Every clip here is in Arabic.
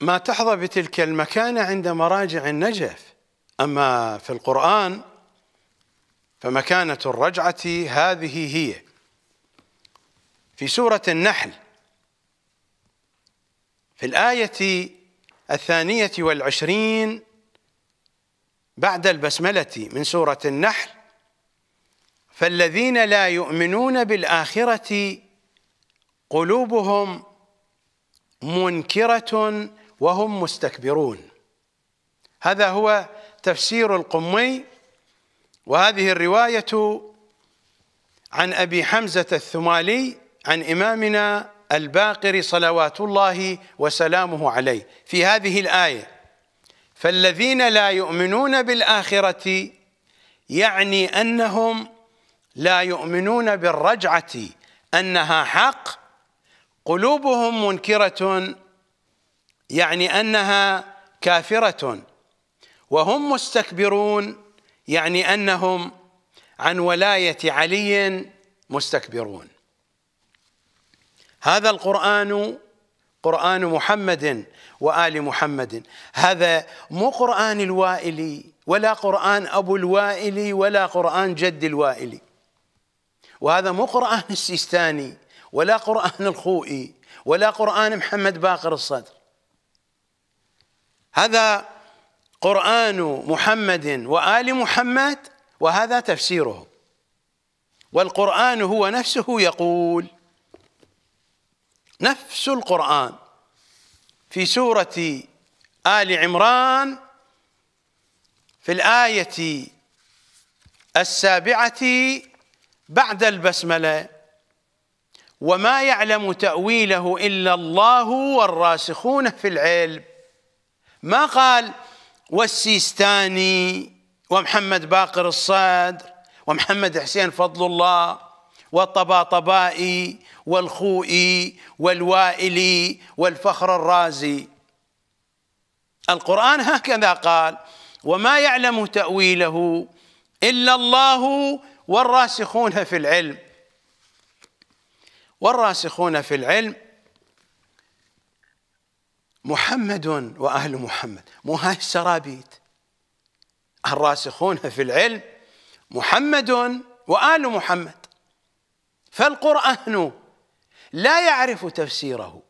ما تحظى بتلك المكانة عند مراجع النجف أما في القرآن فمكانة الرجعة هذه هي في سورة النحل في الآية الثانية والعشرين بعد البسملة من سورة النحل فالذين لا يؤمنون بالآخرة قلوبهم منكرة وهم مستكبرون هذا هو تفسير القمي وهذه الرواية عن أبي حمزة الثمالي عن إمامنا الباقر صلوات الله وسلامه عليه في هذه الآية فالذين لا يؤمنون بالآخرة يعني أنهم لا يؤمنون بالرجعة أنها حق قلوبهم منكرة يعني انها كافره وهم مستكبرون يعني انهم عن ولايه علي مستكبرون هذا القران قران محمد وال محمد هذا مو قران الوائلي ولا قران ابو الوائلي ولا قران جد الوائلي وهذا مو قران السيستاني ولا قران الخوئي ولا قران محمد باقر الصدر هذا قرآن محمد وآل محمد وهذا تفسيره والقرآن هو نفسه يقول نفس القرآن في سورة آل عمران في الآية السابعة بعد البسملة وما يعلم تأويله إلا الله والراسخون في العلم ما قال والسيستاني ومحمد باقر الصدر ومحمد حسين فضل الله والطباطبائي والخوئي والوائلي والفخر الرازي القرآن هكذا قال وما يعلم تأويله إلا الله والراسخون في العلم والراسخون في العلم محمد وأهل محمد مو هاي السرابيت الراسخون في العلم محمد وآل محمد فالقرآن لا يعرف تفسيره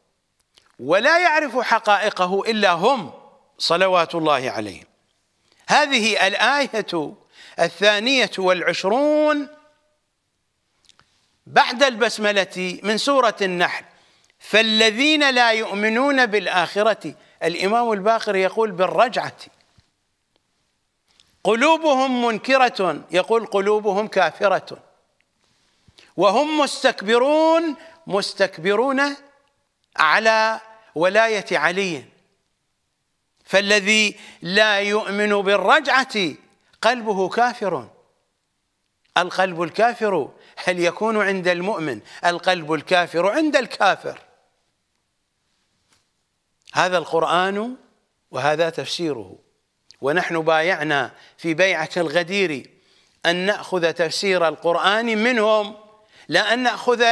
ولا يعرف حقائقه إلا هم صلوات الله عليهم هذه الآية الثانية والعشرون بعد البسملة من سورة النحل فالذين لا يؤمنون بالآخرة الإمام الباقر يقول بالرجعة قلوبهم منكرة يقول قلوبهم كافرة وهم مستكبرون مستكبرون على ولاية علي فالذي لا يؤمن بالرجعة قلبه كافر القلب الكافر هل يكون عند المؤمن القلب الكافر عند الكافر هذا القرآن وهذا تفسيره ونحن بايعنا في بيعة الغدير أن نأخذ تفسير القرآن منهم لا أن نأخذ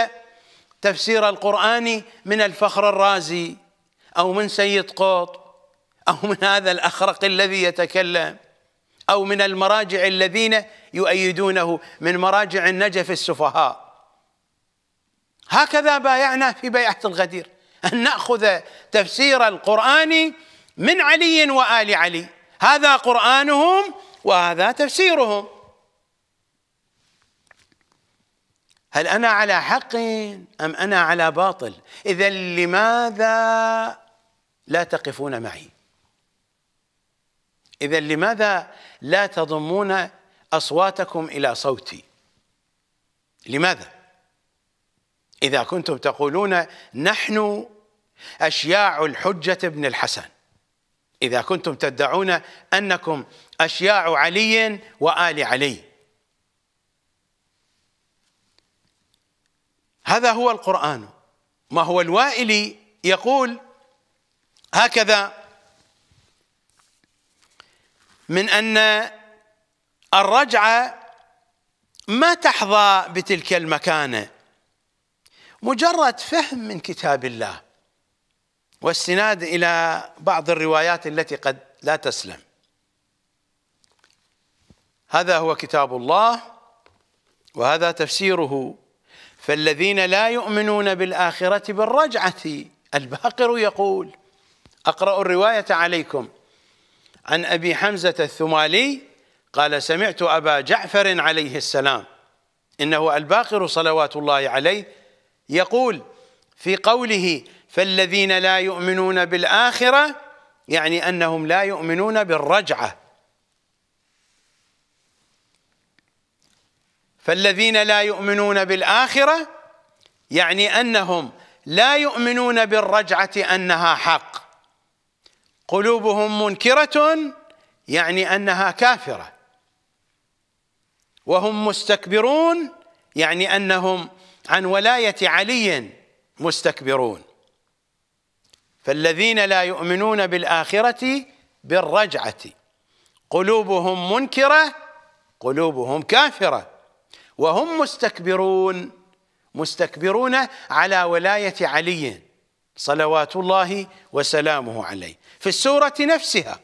تفسير القرآن من الفخر الرازي أو من سيد قوط أو من هذا الأخرق الذي يتكلم أو من المراجع الذين يؤيدونه من مراجع النجف السفهاء هكذا بايعنا في بيعة الغدير أن نأخذ تفسير القرآن من علي وآل علي هذا قرآنهم وهذا تفسيرهم هل أنا على حق أم أنا على باطل إذا لماذا لا تقفون معي إذا لماذا لا تضمون أصواتكم إلى صوتي لماذا إذا كنتم تقولون نحن أشياع الحجة بن الحسن إذا كنتم تدعون أنكم أشياع علي وآل علي هذا هو القرآن ما هو الوائلي يقول هكذا من أن الرجعة ما تحظى بتلك المكانة مجرد فهم من كتاب الله واستناد إلى بعض الروايات التي قد لا تسلم هذا هو كتاب الله وهذا تفسيره فالذين لا يؤمنون بالآخرة بالرجعة الباقر يقول أقرأ الرواية عليكم عن أبي حمزة الثمالي قال سمعت أبا جعفر عليه السلام إنه الباقر صلوات الله عليه يقول في قوله فالذين لا يؤمنون بالآخرة يعني أنهم لا يؤمنون بالرجعة فالذين لا يؤمنون بالآخرة يعني أنهم لا يؤمنون بالرجعة أنها حق قلوبهم منكرة يعني أنها كافرة وهم مستكبرون يعني أنهم عن ولاية علي مستكبرون فالذين لا يؤمنون بالآخرة بالرجعة قلوبهم منكرة قلوبهم كافرة وهم مستكبرون مستكبرون على ولاية علي صلوات الله وسلامه عليه في السورة نفسها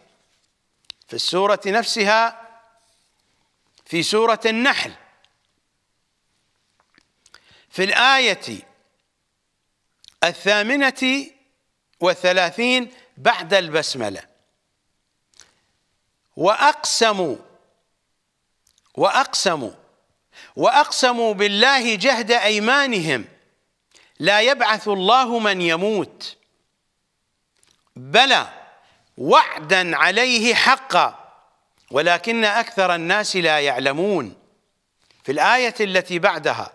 في السورة نفسها في سورة النحل في الآية الثامنة وثلاثين بعد البسملة وأقسموا وأقسموا وأقسموا بالله جهد أيمانهم لا يبعث الله من يموت بلى وعدا عليه حقا ولكن أكثر الناس لا يعلمون في الآية التي بعدها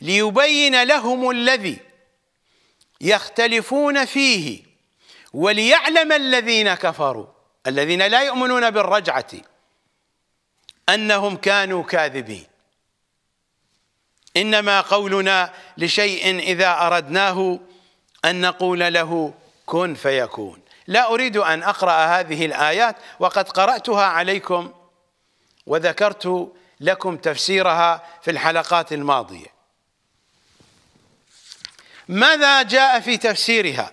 ليبين لهم الذي يختلفون فيه وليعلم الذين كفروا الذين لا يؤمنون بالرجعة أنهم كانوا كاذبين إنما قولنا لشيء إذا أردناه أن نقول له كن فيكون لا أريد أن أقرأ هذه الآيات وقد قرأتها عليكم وذكرت لكم تفسيرها في الحلقات الماضية ماذا جاء في تفسيرها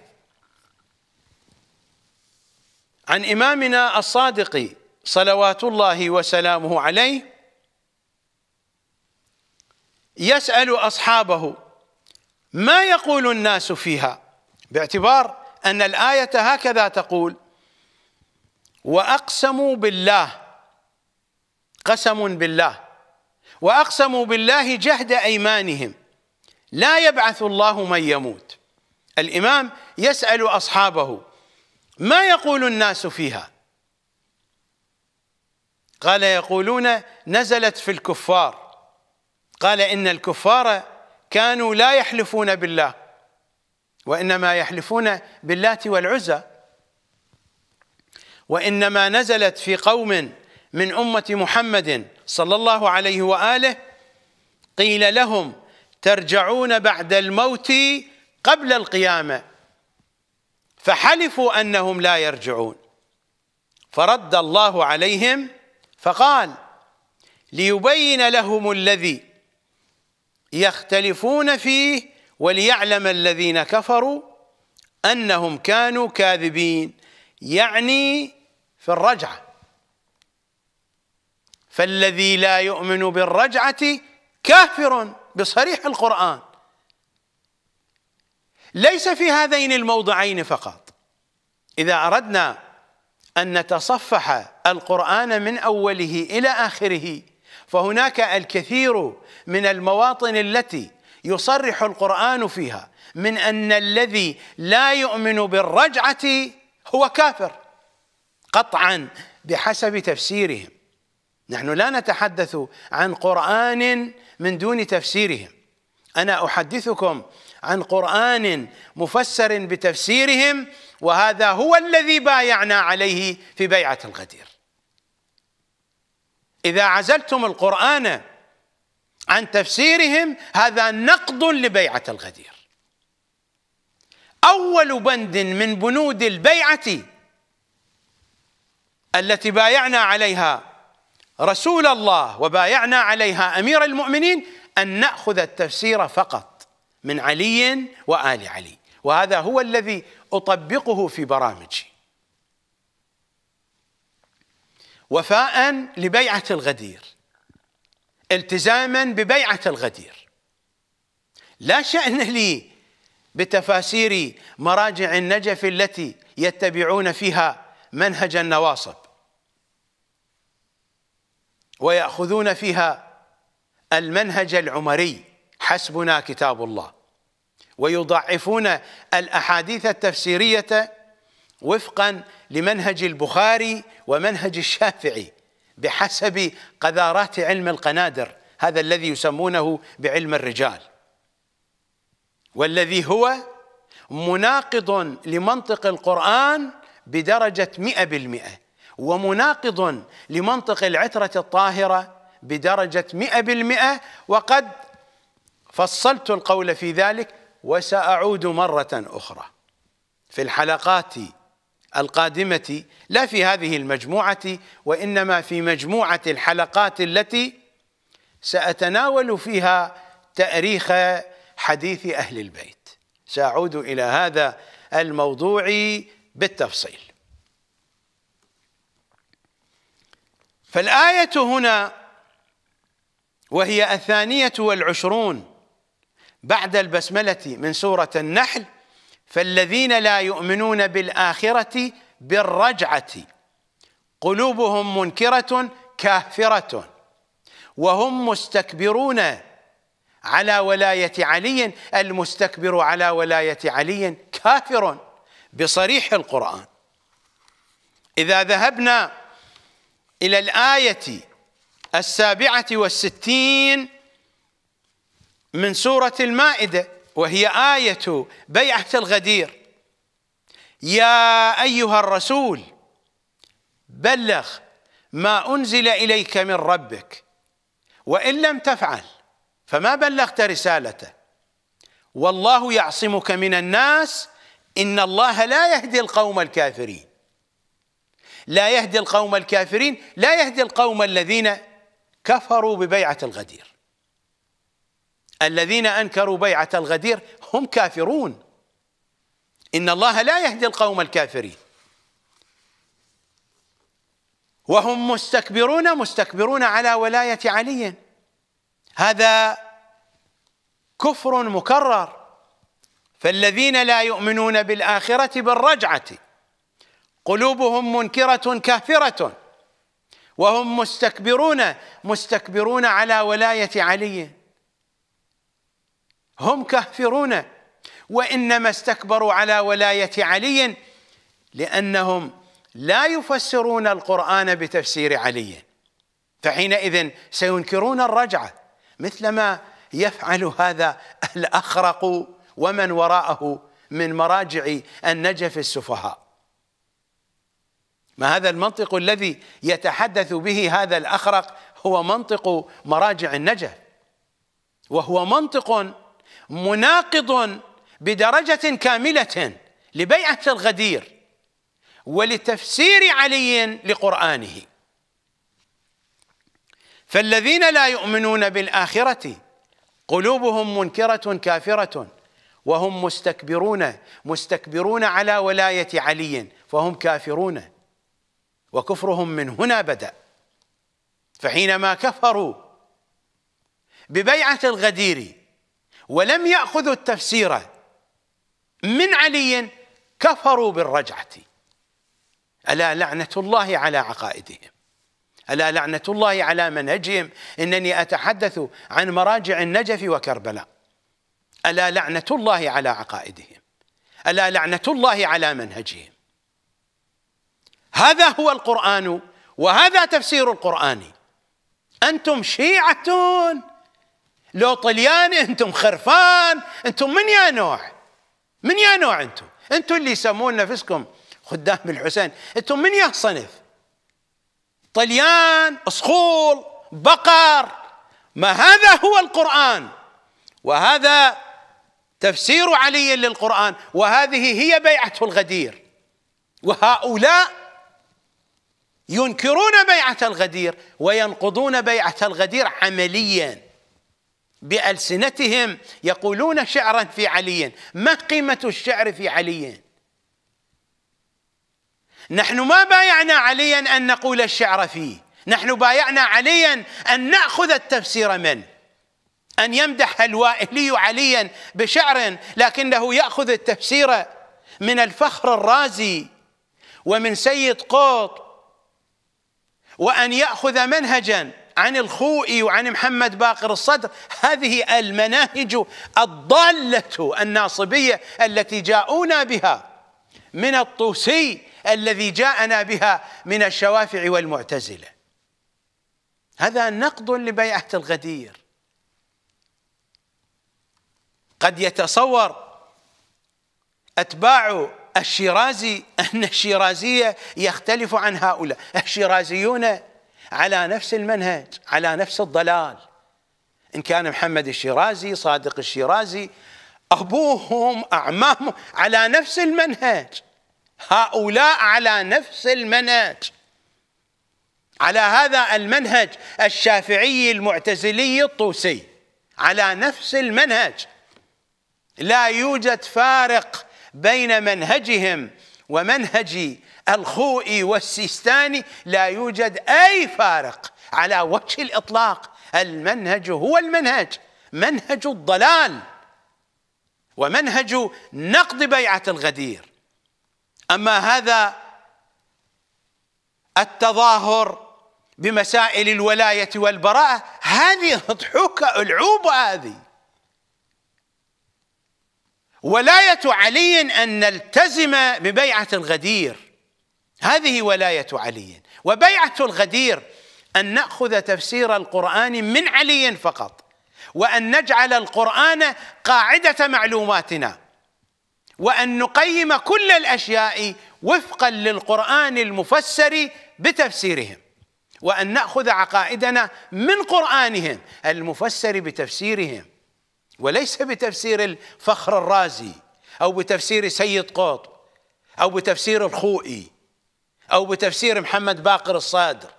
عن إمامنا الصادق صلوات الله وسلامه عليه يسأل أصحابه ما يقول الناس فيها باعتبار أن الآية هكذا تقول وأقسموا بالله قسم بالله وأقسموا بالله جهد أيمانهم لا يبعث الله من يموت الإمام يسأل أصحابه ما يقول الناس فيها قال يقولون نزلت في الكفار قال إن الكفار كانوا لا يحلفون بالله وإنما يحلفون باللات والعزى وإنما نزلت في قوم من أمة محمد صلى الله عليه وآله قيل لهم ترجعون بعد الموت قبل القيامة فحلفوا أنهم لا يرجعون فرد الله عليهم فقال ليبين لهم الذي يختلفون فيه وليعلم الذين كفروا أنهم كانوا كاذبين يعني في الرجعة فالذي لا يؤمن بالرجعة كافر بصريح القرآن ليس في هذين الموضعين فقط إذا أردنا أن نتصفح القرآن من أوله إلى آخره فهناك الكثير من المواطن التي يصرح القرآن فيها من أن الذي لا يؤمن بالرجعة هو كافر قطعا بحسب تفسيرهم نحن لا نتحدث عن قرآن من دون تفسيرهم أنا أحدثكم عن قرآن مفسر بتفسيرهم وهذا هو الذي بايعنا عليه في بيعة الغدير إذا عزلتم القرآن عن تفسيرهم هذا نقض لبيعة الغدير أول بند من بنود البيعة التي بايعنا عليها رسول الله وبايعنا عليها امير المؤمنين ان ناخذ التفسير فقط من علي وال علي وهذا هو الذي اطبقه في برامجي وفاء لبيعه الغدير التزاما ببيعه الغدير لا شان لي بتفاسير مراجع النجف التي يتبعون فيها منهج النواصب ويأخذون فيها المنهج العمري حسبنا كتاب الله ويضعفون الأحاديث التفسيرية وفقا لمنهج البخاري ومنهج الشافعي بحسب قذارات علم القنادر هذا الذي يسمونه بعلم الرجال والذي هو مناقض لمنطق القرآن بدرجة مئة بالمئة ومناقض لمنطق العترة الطاهرة بدرجة مئة بالمئة وقد فصلت القول في ذلك وسأعود مرة أخرى في الحلقات القادمة لا في هذه المجموعة وإنما في مجموعة الحلقات التي سأتناول فيها تأريخ حديث أهل البيت سأعود إلى هذا الموضوع بالتفصيل فالآية هنا وهي الثانية والعشرون بعد البسملة من سورة النحل فالذين لا يؤمنون بالآخرة بالرجعة قلوبهم منكرة كافرة وهم مستكبرون على ولاية علي المستكبر على ولاية علي كافر بصريح القرآن إذا ذهبنا إلى الآية السابعة والستين من سورة المائدة وهي آية بيعة الغدير يا أيها الرسول بلغ ما أنزل إليك من ربك وإن لم تفعل فما بلغت رسالته والله يعصمك من الناس إن الله لا يهدي القوم الكافرين لا يهدي القوم الكافرين لا يهدي القوم الذين كفروا ببيعة الغدير الذين أنكروا بيعة الغدير هم كافرون إن الله لا يهدي القوم الكافرين وهم مستكبرون مستكبرون على ولاية علي هذا كفر مكرر فالذين لا يؤمنون بالآخرة بالرجعة قلوبهم منكرة كافرة وهم مستكبرون مستكبرون على ولاية علي هم كافرون وإنما استكبروا على ولاية علي لأنهم لا يفسرون القرآن بتفسير علي فحينئذ سينكرون الرجعة مثلما يفعل هذا الأخرق ومن وراءه من مراجع النجف السفهاء ما هذا المنطق الذي يتحدث به هذا الأخرق هو منطق مراجع النجف وهو منطق مناقض بدرجة كاملة لبيعة الغدير ولتفسير علي لقرآنه فالذين لا يؤمنون بالآخرة قلوبهم منكرة كافرة وهم مستكبرون مستكبرون على ولاية علي فهم كافرون وكفرهم من هنا بدأ فحينما كفروا ببيعة الغدير ولم يأخذوا التفسير من علي كفروا بالرجعة ألا لعنة الله على عقائدهم ألا لعنة الله على منهجهم إنني أتحدث عن مراجع النجف وكربلاء ألا لعنة الله على عقائدهم ألا لعنة الله على منهجهم هذا هو القرآن وهذا تفسير القرآن أنتم شيعة لو طليان أنتم خرفان أنتم من يا نوع من يا نوع أنتم أنتم اللي يسمون نفسكم خدام الحسين أنتم من يا صنف طليان أصخول بقر ما هذا هو القرآن وهذا تفسير علي للقرآن وهذه هي بيعة الغدير وهؤلاء ينكرون بيعة الغدير وينقضون بيعة الغدير عمليا بألسنتهم يقولون شعرا في علي ما قيمة الشعر في علي نحن ما بايعنا عليا أن نقول الشعر فيه نحن بايعنا عليا أن نأخذ التفسير منه أن يمدح الوائلي عليا بشعر لكنه يأخذ التفسير من الفخر الرازي ومن سيد قطب وأن يأخذ منهجا عن الخوئي وعن محمد باقر الصدر هذه المناهج الضالة الناصبية التي جاءونا بها من الطوسي الذي جاءنا بها من الشوافع والمعتزلة هذا نقد لبيعة الغدير قد يتصور أتباع الشيرازي أن الشيرازية يختلف عن هؤلاء الشيرازيون على نفس المنهج على نفس الضلال إن كان محمد الشيرازي صادق الشيرازي أبوهم أعمامهم على نفس المنهج هؤلاء على نفس المنهج على هذا المنهج الشافعي المعتزلي الطوسي على نفس المنهج لا يوجد فارق بين منهجهم ومنهج الخوئي والسيستاني لا يوجد أي فارق على وجه الإطلاق المنهج هو المنهج منهج الضلال ومنهج نقد بيعة الغدير أما هذا التظاهر بمسائل الولاية والبراءة هذه ضحوكة ألعوبة هذه ولاية علي أن نلتزم ببيعة الغدير هذه ولاية علي وبيعة الغدير أن نأخذ تفسير القرآن من علي فقط وأن نجعل القرآن قاعدة معلوماتنا وأن نقيم كل الأشياء وفقا للقرآن المفسر بتفسيرهم وأن نأخذ عقائدنا من قرآنهم المفسر بتفسيرهم وليس بتفسير الفخر الرازي أو بتفسير سيد قطب أو بتفسير الخوئي أو بتفسير محمد باقر الصادر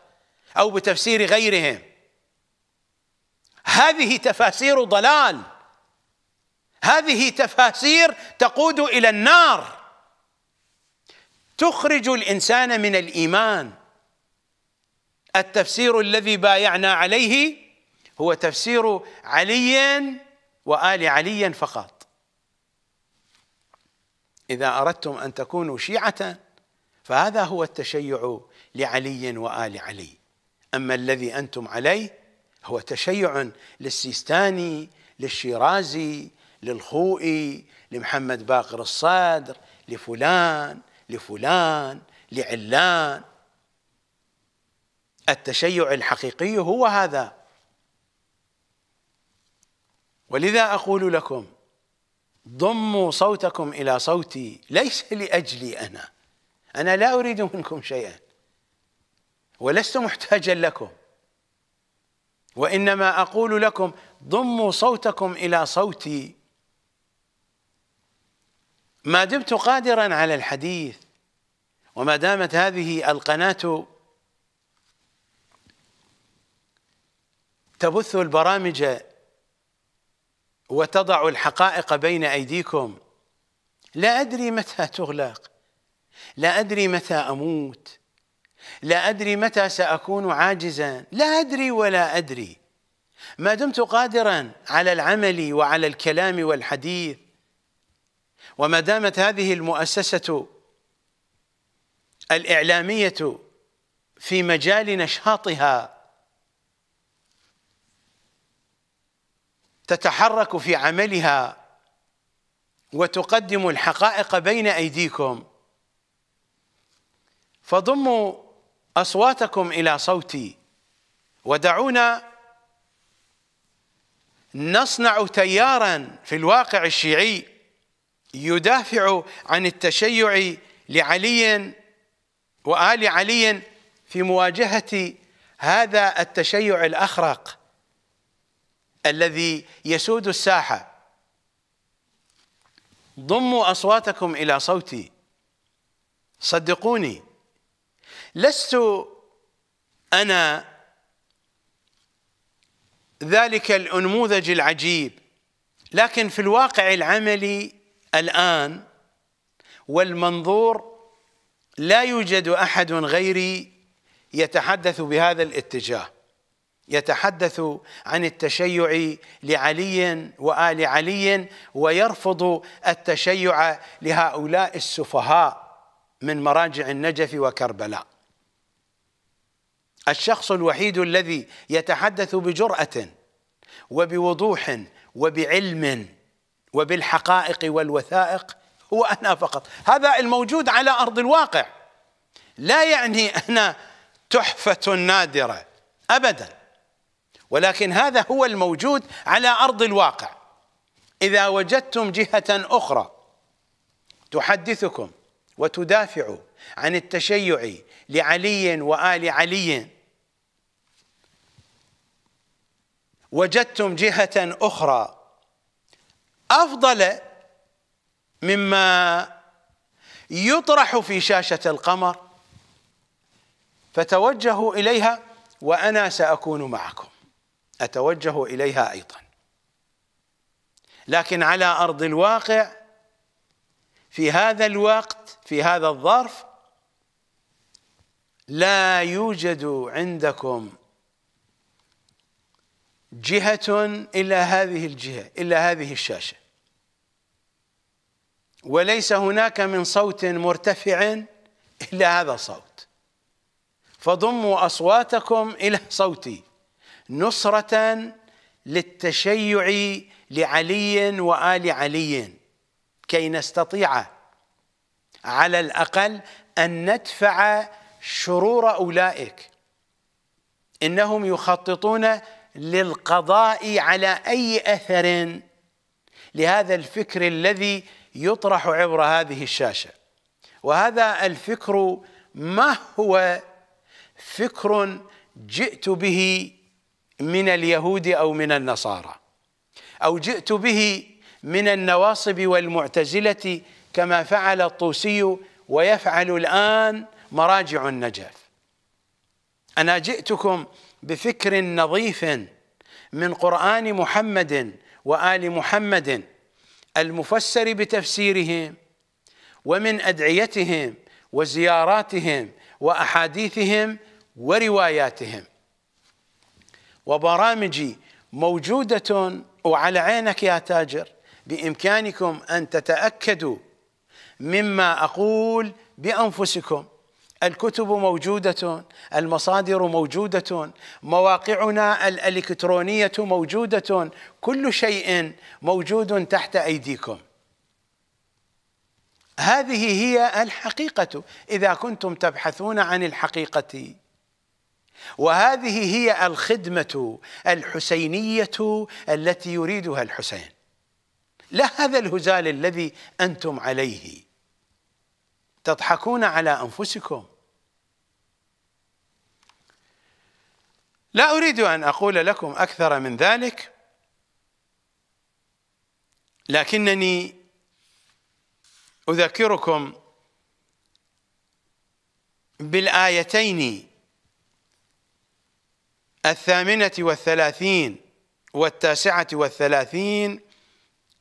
أو بتفسير غيرهم هذه تفاسير ضلال هذه تفاسير تقود إلى النار تخرج الإنسان من الإيمان التفسير الذي بايعنا عليه هو تفسير علي وآل علي فقط إذا أردتم أن تكونوا شيعة فهذا هو التشيع لعلي وآل علي أما الذي أنتم عليه هو تشيع للسيستاني للشيرازي للخوئي لمحمد باقر الصدر لفلان لفلان لعلان التشيع الحقيقي هو هذا ولذا أقول لكم ضموا صوتكم إلى صوتي ليس لأجلي أنا أنا لا أريد منكم شيئا ولست محتاجا لكم وإنما أقول لكم ضموا صوتكم إلى صوتي ما دمت قادرا على الحديث وما دامت هذه القناة تبث البرامج وتضع الحقائق بين ايديكم لا ادري متى تغلق لا ادري متى اموت لا ادري متى ساكون عاجزا لا ادري ولا ادري ما دمت قادرا على العمل وعلى الكلام والحديث وما دامت هذه المؤسسه الاعلاميه في مجال نشاطها تتحرك في عملها وتقدم الحقائق بين أيديكم فضموا أصواتكم إلى صوتي ودعونا نصنع تيارا في الواقع الشيعي يدافع عن التشيع لعلي وآل علي في مواجهة هذا التشيع الأخرق الذي يسود الساحة ضموا أصواتكم إلى صوتي صدقوني لست أنا ذلك الأنموذج العجيب لكن في الواقع العملي الآن والمنظور لا يوجد أحد غيري يتحدث بهذا الاتجاه يتحدث عن التشيع لعلي وآل علي ويرفض التشيع لهؤلاء السفهاء من مراجع النجف وكربلاء الشخص الوحيد الذي يتحدث بجرأة وبوضوح وبعلم وبالحقائق والوثائق هو أنا فقط هذا الموجود على أرض الواقع لا يعني أنا تحفة نادرة أبداً ولكن هذا هو الموجود على أرض الواقع إذا وجدتم جهة أخرى تحدثكم وتدافع عن التشيع لعلي وآل علي وجدتم جهة أخرى أفضل مما يطرح في شاشة القمر فتوجهوا إليها وأنا سأكون معكم أتوجه إليها أيضا لكن على أرض الواقع في هذا الوقت في هذا الظرف لا يوجد عندكم جهة إلا هذه الجهة إلا هذه الشاشة وليس هناك من صوت مرتفع إلا هذا الصوت فضموا أصواتكم إلى صوتي نصرة للتشيع لعلي وآل علي كي نستطيع على الأقل أن ندفع شرور أولئك إنهم يخططون للقضاء على أي أثر لهذا الفكر الذي يطرح عبر هذه الشاشة وهذا الفكر ما هو فكر جئت به من اليهود أو من النصارى أو جئت به من النواصب والمعتزلة كما فعل الطوسي ويفعل الآن مراجع النجف أنا جئتكم بفكر نظيف من قرآن محمد وآل محمد المفسر بتفسيرهم ومن أدعيتهم وزياراتهم وأحاديثهم ورواياتهم وبرامجي موجودة وعلى عينك يا تاجر بإمكانكم أن تتأكدوا مما أقول بأنفسكم الكتب موجودة المصادر موجودة مواقعنا الإلكترونية موجودة كل شيء موجود تحت أيديكم هذه هي الحقيقة إذا كنتم تبحثون عن الحقيقة وهذه هي الخدمة الحسينية التي يريدها الحسين لا هذا الهزال الذي أنتم عليه تضحكون على أنفسكم لا أريد أن أقول لكم أكثر من ذلك لكنني أذكركم بالآيتين الثامنة والثلاثين والتاسعة والثلاثين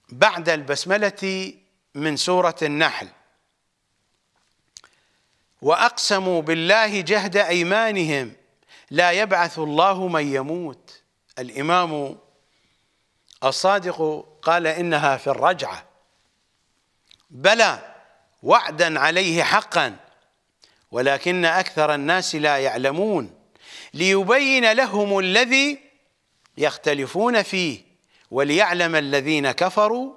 بعد البسملة من سورة النحل وأقسموا بالله جهد أيمانهم لا يبعث الله من يموت الإمام الصادق قال إنها في الرجعة بلى وعدا عليه حقا ولكن أكثر الناس لا يعلمون ليبين لهم الذي يختلفون فيه وليعلم الذين كفروا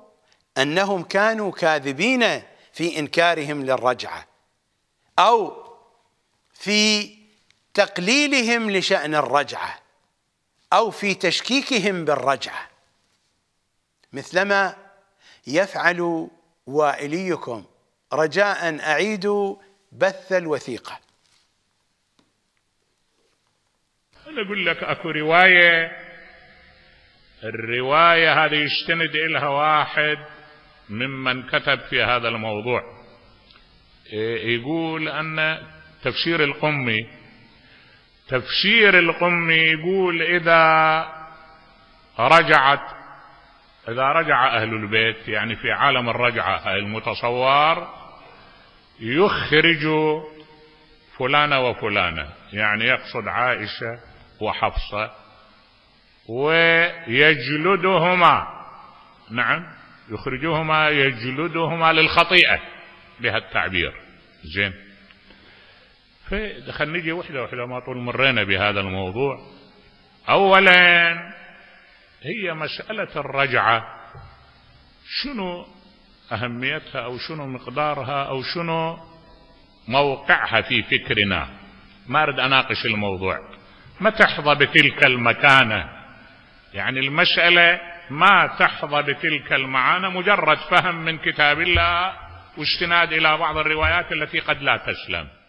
أنهم كانوا كاذبين في إنكارهم للرجعة أو في تقليلهم لشأن الرجعة أو في تشكيكهم بالرجعة مثلما يفعل وائليكم رجاء أعيدوا بث الوثيقة أقول لك اكو روايه الروايه هذه يستند الها واحد ممن كتب في هذا الموضوع يقول ان تفسير القمي تفسير القمي يقول اذا رجعت اذا رجع اهل البيت يعني في عالم الرجعه المتصور يخرج فلانة وفلانة يعني يقصد عائشة وحفصة ويجلدهما نعم يخرجهما يجلدهما للخطيئة بها التعبير زين فدخل نجي وحدة وحدة ما طول مرينا بهذا الموضوع أولا هي مسألة الرجعة شنو أهميتها أو شنو مقدارها أو شنو موقعها في فكرنا ما أرد أناقش الموضوع ما تحظى بتلك المكانة يعني المسألة ما تحظى بتلك المعانة مجرد فهم من كتاب الله واستناد إلى بعض الروايات التي قد لا تسلم